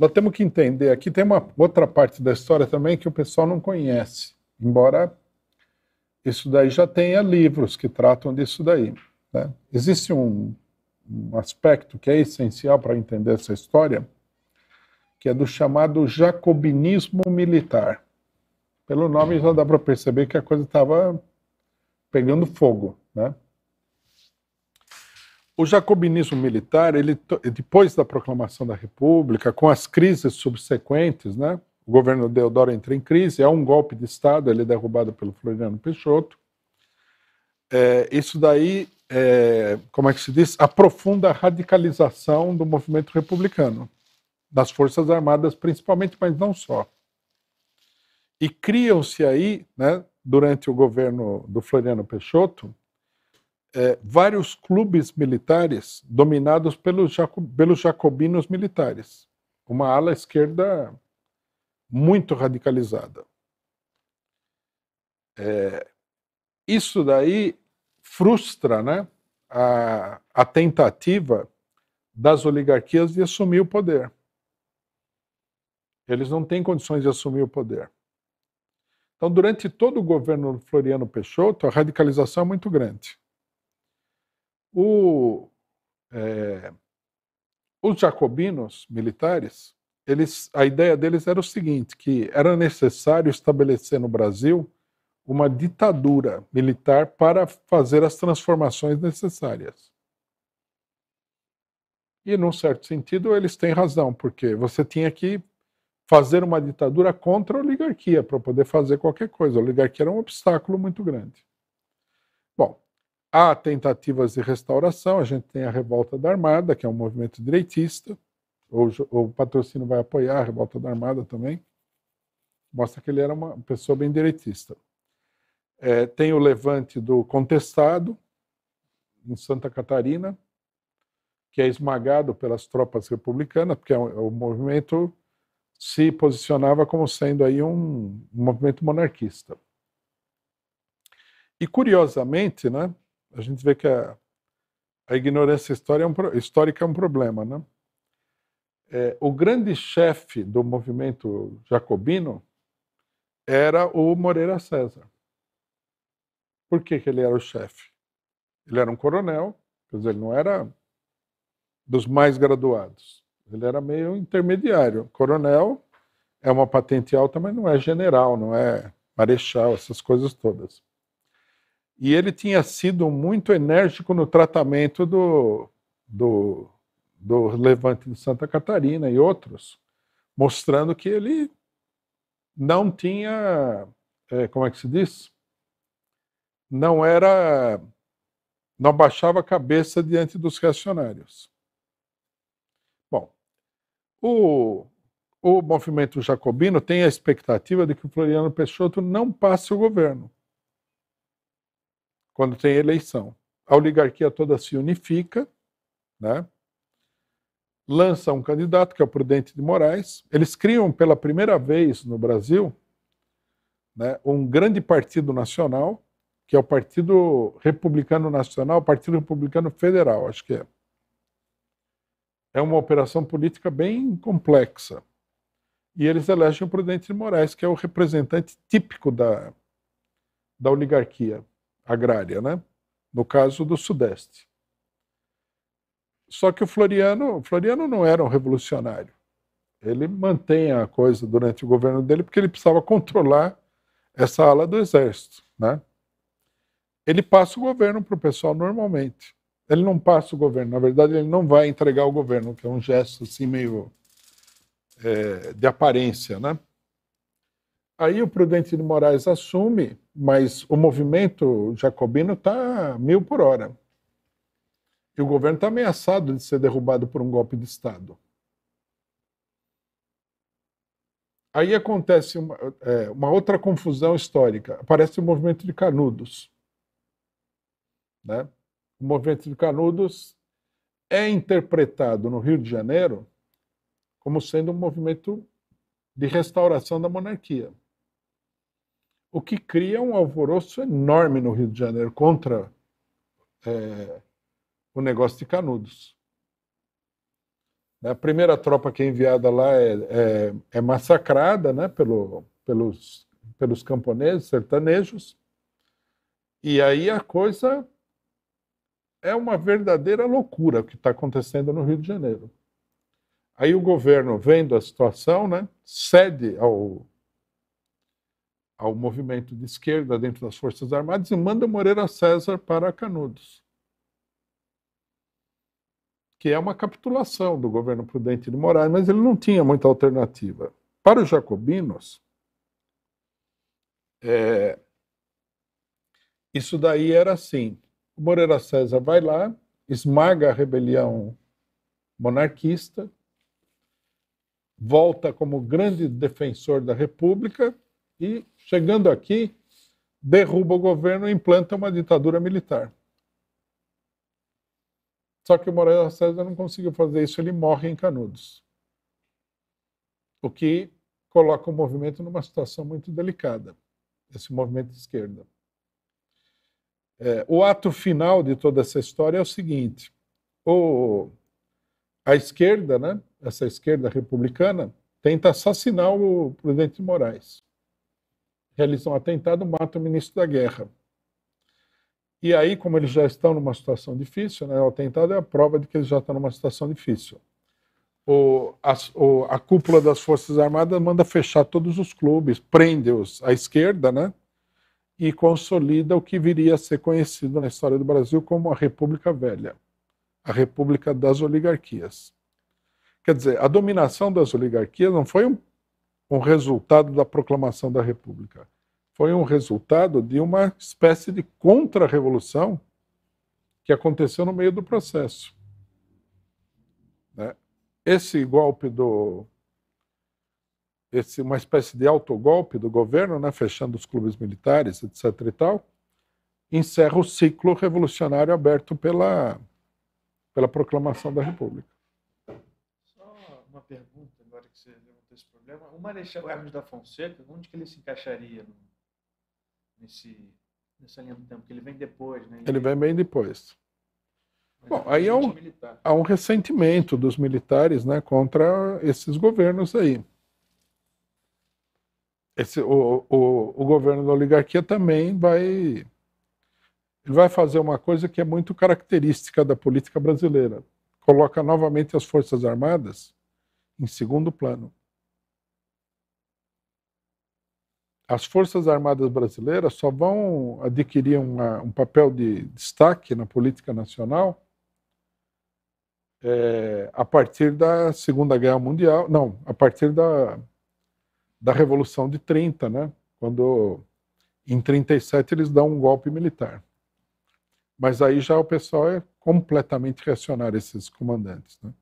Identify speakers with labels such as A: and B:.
A: nós temos que entender aqui, tem uma outra parte da história também que o pessoal não conhece, embora isso daí já tenha livros que tratam disso daí. Né? Existe um, um aspecto que é essencial para entender essa história, que é do chamado jacobinismo militar. Pelo nome já dá para perceber que a coisa estava pegando fogo, né? o jacobinismo militar, ele, depois da proclamação da República, com as crises subsequentes, né? o governo Deodoro entra em crise, há é um golpe de Estado, ele é derrubado pelo Floriano Peixoto. É, isso daí, é, como é que se diz, aprofunda a radicalização do movimento republicano, das Forças Armadas principalmente, mas não só. E criam-se aí, né, durante o governo do Floriano Peixoto, é, vários clubes militares dominados pelos, jaco, pelos jacobinos militares, uma ala esquerda muito radicalizada. É, isso daí frustra né, a, a tentativa das oligarquias de assumir o poder. Eles não têm condições de assumir o poder. Então, durante todo o governo Floriano Peixoto, a radicalização é muito grande. O, é, os jacobinos militares, eles, a ideia deles era o seguinte, que era necessário estabelecer no Brasil uma ditadura militar para fazer as transformações necessárias. E, num certo sentido, eles têm razão, porque você tinha que fazer uma ditadura contra a oligarquia para poder fazer qualquer coisa. A oligarquia era um obstáculo muito grande. Há tentativas de restauração, a gente tem a Revolta da Armada, que é um movimento direitista, ou, o patrocínio vai apoiar a Revolta da Armada também. Mostra que ele era uma pessoa bem direitista. É, tem o levante do contestado, em Santa Catarina, que é esmagado pelas tropas republicanas, porque o é é movimento se posicionava como sendo aí um, um movimento monarquista. E curiosamente, né, a gente vê que a, a ignorância histórica é, um, histórica é um problema. Né? É, o grande chefe do movimento jacobino era o Moreira César. Por que, que ele era o chefe? Ele era um coronel, quer dizer, ele não era dos mais graduados. Ele era meio intermediário. Coronel é uma patente alta, mas não é general, não é marechal, essas coisas todas e ele tinha sido muito enérgico no tratamento do, do, do Levante de Santa Catarina e outros, mostrando que ele não tinha, é, como é que se diz? Não era, não baixava a cabeça diante dos reacionários. Bom, o, o movimento jacobino tem a expectativa de que o Floriano Peixoto não passe o governo quando tem eleição. A oligarquia toda se unifica, né? lança um candidato, que é o Prudente de Moraes. Eles criam pela primeira vez no Brasil né, um grande partido nacional, que é o Partido Republicano Nacional, Partido Republicano Federal, acho que é. É uma operação política bem complexa. E eles elegem o Prudente de Moraes, que é o representante típico da, da oligarquia agrária, né? no caso do Sudeste. Só que o Floriano, o Floriano não era um revolucionário. Ele mantém a coisa durante o governo dele porque ele precisava controlar essa ala do exército, né? Ele passa o governo para o pessoal normalmente. Ele não passa o governo, na verdade ele não vai entregar o governo, que é um gesto assim meio é, de aparência, né? Aí o Prudente de Moraes assume mas o movimento jacobino está mil por hora. E o governo está ameaçado de ser derrubado por um golpe de Estado. Aí acontece uma, é, uma outra confusão histórica. Aparece o movimento de Canudos. Né? O movimento de Canudos é interpretado no Rio de Janeiro como sendo um movimento de restauração da monarquia o que cria um alvoroço enorme no Rio de Janeiro contra é, o negócio de Canudos. A primeira tropa que é enviada lá é, é, é massacrada né, pelo, pelos, pelos camponeses, sertanejos, e aí a coisa é uma verdadeira loucura o que está acontecendo no Rio de Janeiro. Aí o governo, vendo a situação, né, cede ao, ao movimento de esquerda dentro das Forças Armadas e manda Moreira César para Canudos, que é uma capitulação do governo prudente de Moraes, mas ele não tinha muita alternativa. Para os jacobinos, é, isso daí era assim: Moreira César vai lá, esmaga a rebelião monarquista, volta como grande defensor da República e, chegando aqui, derruba o governo e implanta uma ditadura militar. Só que o Moreira César não conseguiu fazer isso, ele morre em Canudos. O que coloca o movimento numa situação muito delicada, esse movimento de esquerda. É, o ato final de toda essa história é o seguinte: o, a esquerda, né, essa esquerda republicana, tenta assassinar o presidente Moraes realizam um atentado, matam o ministro da guerra. E aí, como eles já estão numa situação difícil, né, o atentado é a prova de que eles já estão numa situação difícil. O, a, o, a cúpula das Forças Armadas manda fechar todos os clubes, prende-os à esquerda, né? E consolida o que viria a ser conhecido na história do Brasil como a República Velha, a República das Oligarquias. Quer dizer, a dominação das oligarquias não foi um um resultado da proclamação da República. Foi um resultado de uma espécie de contra-revolução que aconteceu no meio do processo. Né? Esse golpe do. Esse, uma espécie de autogolpe do governo, né, fechando os clubes militares, etc. e tal, encerra o ciclo revolucionário aberto pela, pela proclamação da República pergunta, agora que você levantou esse problema. O Marechal Hermes da Fonseca, onde que ele se encaixaria no, nesse, nessa linha do tempo? Porque ele vem depois, né? Ele, ele vem bem depois. Bom, é aí há um, há um ressentimento dos militares né, contra esses governos aí. Esse, o, o, o governo da oligarquia também vai ele vai fazer uma coisa que é muito característica da política brasileira. Coloca novamente as Forças Armadas em segundo plano. As Forças Armadas Brasileiras só vão adquirir uma, um papel de destaque na política nacional é, a partir da Segunda Guerra Mundial, não, a partir da, da Revolução de 30, né? quando em 37 eles dão um golpe militar. Mas aí já o pessoal é completamente reacionar esses comandantes. Né?